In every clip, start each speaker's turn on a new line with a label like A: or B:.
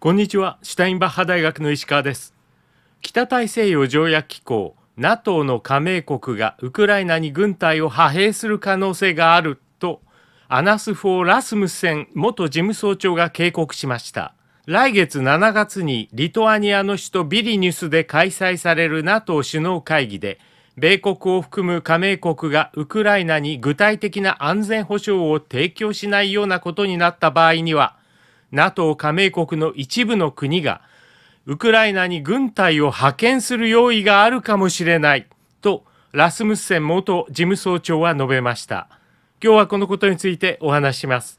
A: こんにちはシュタインバッハ大学の石川です北大西洋条約機構 NATO の加盟国がウクライナに軍隊を派兵する可能性があるとアナスフォー・ラスムセン元事務総長が警告しました来月7月にリトアニアの首都ビリニュスで開催される NATO 首脳会議で米国を含む加盟国がウクライナに具体的な安全保障を提供しないようなことになった場合には NATO 加盟国の一部の国がウクライナに軍隊を派遣する用意があるかもしれないとラスムッセン元事務総長は述べました今日はこのことについてお話します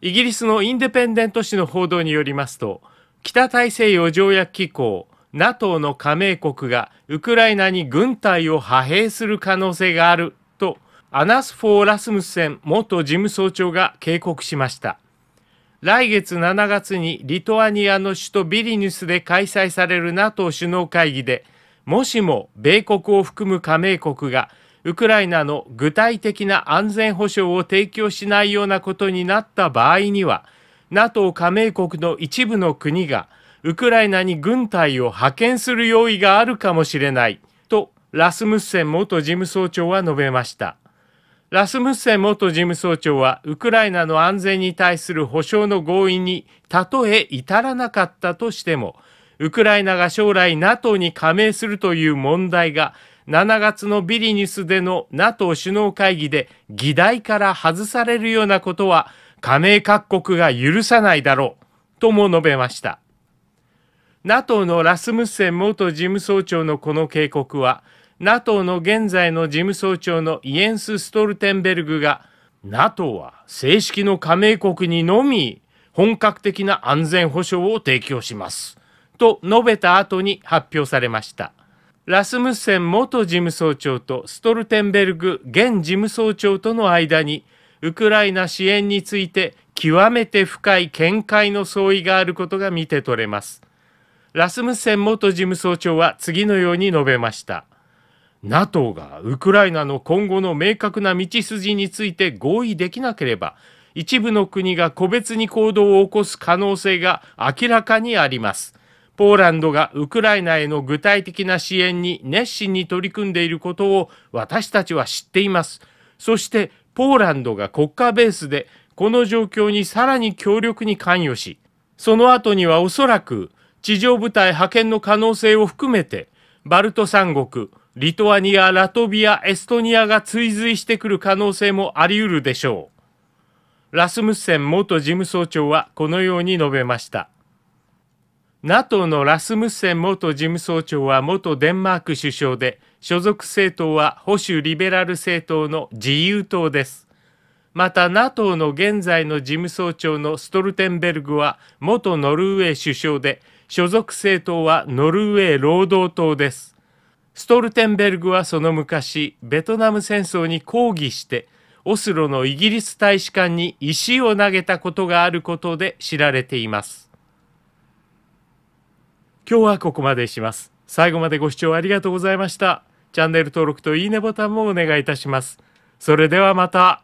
A: イギリスのインデペンデント紙の報道によりますと北大西洋条約機構 NATO の加盟国がウクライナに軍隊を派兵する可能性があるとアナス・フォー・ラスムセン元事務総長が警告しました来月7月にリトアニアの首都ビリニュスで開催される NATO 首脳会議で、もしも米国を含む加盟国がウクライナの具体的な安全保障を提供しないようなことになった場合には、NATO 加盟国の一部の国がウクライナに軍隊を派遣する用意があるかもしれないとラスムッセン元事務総長は述べました。ラスムッセン元事務総長は、ウクライナの安全に対する保障の合意に、たとえ至らなかったとしても、ウクライナが将来 NATO に加盟するという問題が、7月のビリニュスでの NATO 首脳会議で議題から外されるようなことは、加盟各国が許さないだろう、とも述べました。NATO のラスムッセン元事務総長のこの警告は、NATO の現在の事務総長のイエンス・ストルテンベルグが NATO は正式の加盟国にのみ本格的な安全保障を提供しますと述べた後に発表されましたラスムセン元事務総長とストルテンベルグ現事務総長との間にウクライナ支援について極めて深い見解の相違があることが見て取れますラスムセン元事務総長は次のように述べました NATO がウクライナの今後の明確な道筋について合意できなければ、一部の国が個別に行動を起こす可能性が明らかにあります。ポーランドがウクライナへの具体的な支援に熱心に取り組んでいることを私たちは知っています。そしてポーランドが国家ベースでこの状況にさらに強力に関与し、その後にはおそらく地上部隊派遣の可能性を含めてバルト三国、リトアニア、ラトビア、エストニアが追随してくる可能性もあり得るでしょう。ラスムッセン元事務総長はこのように述べました。NATO のラスムッセン元事務総長は元デンマーク首相で、所属政党は保守リベラル政党の自由党です。また NATO の現在の事務総長のストルテンベルグは元ノルウェー首相で、所属政党はノルウェー労働党です。ストルテンベルグはその昔ベトナム戦争に抗議してオスロのイギリス大使館に石を投げたことがあることで知られています今日はここまでします最後までご視聴ありがとうございましたチャンネル登録といいねボタンもお願いいたしますそれではまた